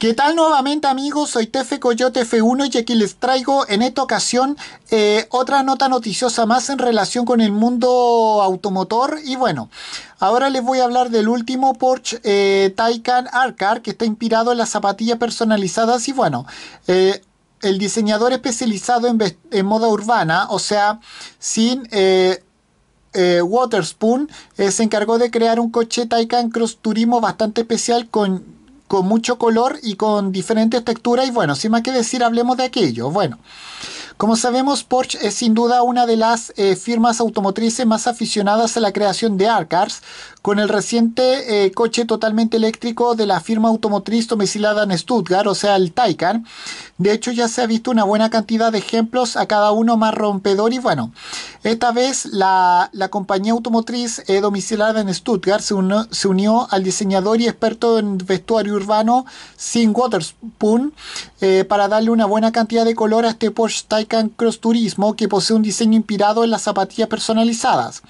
¿Qué tal nuevamente amigos? Soy Tefe Coyote F1 y aquí les traigo en esta ocasión eh, otra nota noticiosa más en relación con el mundo automotor y bueno, ahora les voy a hablar del último Porsche eh, Taycan Arcar que está inspirado en las zapatillas personalizadas y bueno, eh, el diseñador especializado en, moda urbana, o sea, sin... Eh, Waterspoon se encargó de crear un coche Taycan Cross Turismo bastante especial con con mucho color y con diferentes texturas y bueno, sin más que decir, hablemos de aquello. Bueno, como sabemos, Porsche es sin duda una de las eh, firmas automotrices más aficionadas a la creación de Arcars, con el reciente eh, coche totalmente eléctrico de la firma automotriz domicilada en Stuttgart, o sea, el Taycan. De hecho, ya se ha visto una buena cantidad de ejemplos, a cada uno más rompedor y bueno, esta vez la, compañía automotriz eh, domiciliada en Stuttgart se, unió al diseñador y experto en vestuario urbano Sin Waterspoon eh, para darle una buena cantidad de color a este Porsche Taycan Cross Turismo que posee un diseño inspirado en las zapatillas personalizadas.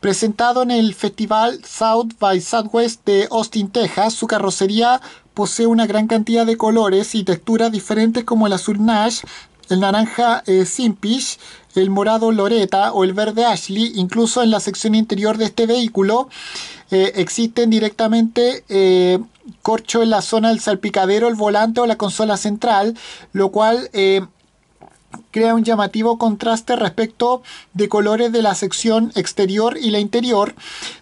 Presentado en el festival South by Southwest de Austin, Texas, su carrocería posee una gran cantidad de colores y texturas diferentes como el azul Nash, el naranja eh, Simpish, el morado Loreta o el verde Ashley, incluso en la sección interior de este vehículo eh, existen directamente eh, corcho en la zona del salpicadero, el volante o la consola central, lo cual eh, crea un llamativo contraste respecto de colores de la sección exterior y la interior.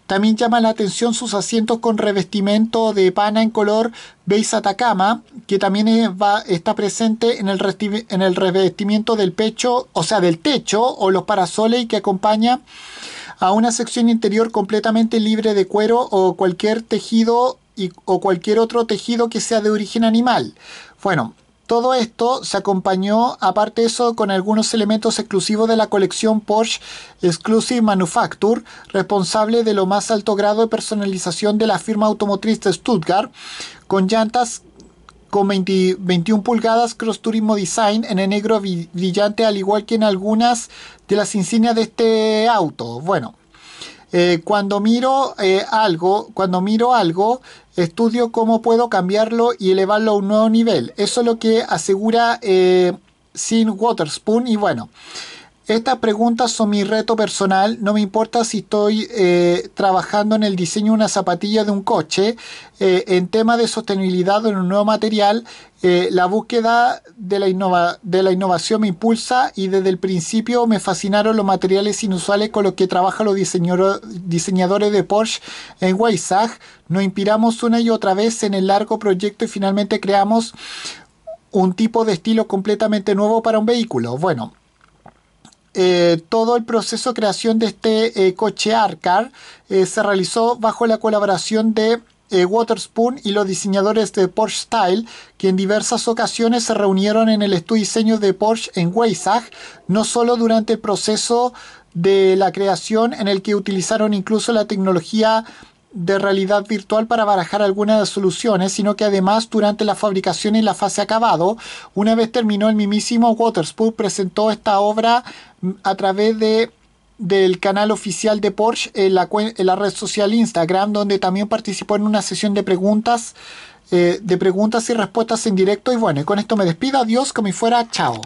También llama la atención sus asientos con revestimiento de pana en color beige Atacama, que también está presente en el, revestimiento del pecho, o sea, del techo o los parasoles y que acompaña a una sección interior completamente libre de cuero o cualquier tejido o cualquier otro tejido que sea de origen animal. Bueno, todo esto se acompañó, aparte de eso, con algunos elementos exclusivos de la colección Porsche Exclusive Manufacture, responsable de lo más alto grado de personalización de la firma automotriz de Stuttgart, con llantas con 21 pulgadas Cross Turismo Design en el negro brillante, al igual que en algunas de las insignias de este auto. Bueno. Eh, cuando miro eh, algo, cuando miro algo, estudio cómo puedo cambiarlo y elevarlo a un nuevo nivel. Eso es lo que asegura eh, Sin Waterspoon y bueno. Estas preguntas son mi reto personal. No me importa si estoy eh, trabajando en el diseño de una zapatilla de un coche, eh, en tema de sostenibilidad en un nuevo material. Eh, la búsqueda de la, de la innovación me impulsa y desde el principio me fascinaron los materiales inusuales con los que trabajan los diseñadores de Porsche en Weissach. Nos inspiramos una y otra vez en el largo proyecto y finalmente creamos un tipo de estilo completamente nuevo para un vehículo. Bueno, eh, todo el proceso de creación de este eh, coche ARCAR eh, se realizó bajo la colaboración de Waterspoon y los diseñadores de Porsche Style, que en diversas ocasiones se reunieron en el estudio diseño de Porsche en Weissach, no solo durante el proceso de la creación en el que utilizaron incluso la tecnología de realidad virtual para barajar algunas soluciones, sino que además durante la fabricación y la fase acabado, una vez terminó el mimísimo Waterspool presentó esta obra mm, a través de del canal oficial de Porsche en la, en la red social Instagram, donde también participó en una sesión de preguntas eh, de preguntas y respuestas en directo. Y bueno, con esto me despido. Adiós, como fuera. Chao.